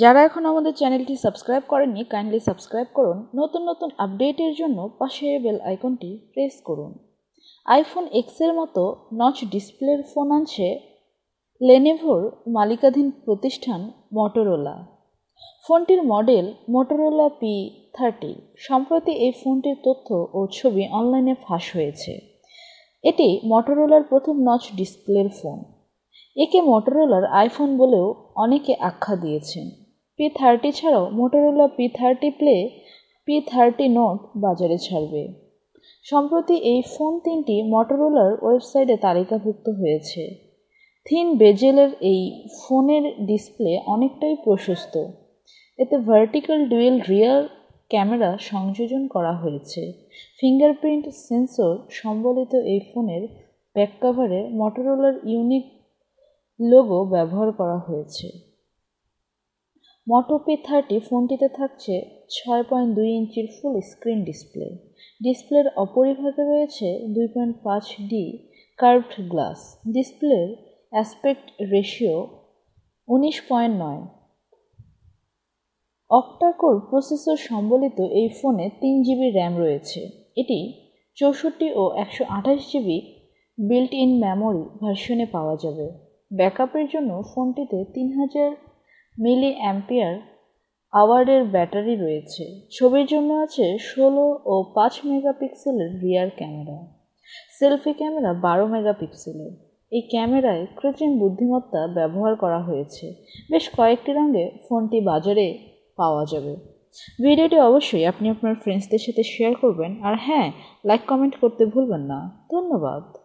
যারা এখন আমাদের চ্যানেলটি সাবস্ক্রাইব করেননি কাইন্ডলি সাবস্ক্রাইব করুন নতুন নতুন আপডেটের জন্য পাশে বেল আইকনটি প্রেস করুন আইফোন এক্সের মতো নচ ডিসপ্লের ফোন আনছে লেনেভোর মালিকাধীন প্রতিষ্ঠান মটোরোলা ফোনটির মডেল মোটোরোলা পি থার্টি সম্প্রতি এই ফোনটির তথ্য ও ছবি অনলাইনে ফাঁস হয়েছে এটি মটোরোলার প্রথম নচ ডিসপ্লের ফোন একে মটোরোলার আইফোন বলেও অনেকে আখ্যা দিয়েছেন পি থার্টি ছাড়াও Motorola P thirty play P thirty note বাজারে ছাড়বে সম্প্রতি এই ফোন তিনটি মোটোরোলার ওয়েবসাইটে তালিকাভুক্ত হয়েছে থিন বেজেলের এই ফোনের ডিসপ্লে অনেকটাই প্রশস্ত এতে ভার্টিক্যাল ডুয়েল রিয়ার ক্যামেরা সংযোজন করা হয়েছে ফিঙ্গারপ্রিন্ট সেন্সর সম্বলিত এই ফোনের ব্যাক কাভারে মোটোরোলার ইউনিক লোগো ব্যবহার করা হয়েছে মোটো থার্টি ফোনটিতে থাকছে ছয় পয়েন্ট দুই ইঞ্চির ফুল স্ক্রিন ডিসপ্লে ডিসপ্লের অপরিভাবে রয়েছে দুই পয়েন্ট পাঁচ ডি কার্ভড গ্লাস ডিসপ্লের অ্যাসপেক্ট রেশিও উনিশ পয়েন্ট নয় অক্টাকোর প্রসেসর সম্বলিত এই ফোনে তিন জিবি র্যাম রয়েছে এটি চৌষট্টি ও একশো আঠাশ জিবি বিল্ট ইন মেমোরি ভার্সনে পাওয়া যাবে ব্যাকআপের জন্য ফোনটিতে তিন হাজার মিলি অ্যাম্পিয়ার অ্যাওয়ার্ডের ব্যাটারি রয়েছে ছবির জন্য আছে ষোলো ও পাঁচ মেগাপিক্সেলের রিয়ার ক্যামেরা সেলফি ক্যামেরা বারো মেগাপিক্সেলের এই ক্যামেরায় কৃত্রিম বুদ্ধিমত্তা ব্যবহার করা হয়েছে বেশ কয়েকটি রঙে ফোনটি বাজারে পাওয়া যাবে ভিডিওটি অবশ্যই আপনি আপনার ফ্রেন্ডসদের সাথে শেয়ার করবেন আর হ্যাঁ লাইক কমেন্ট করতে ভুলবেন না ধন্যবাদ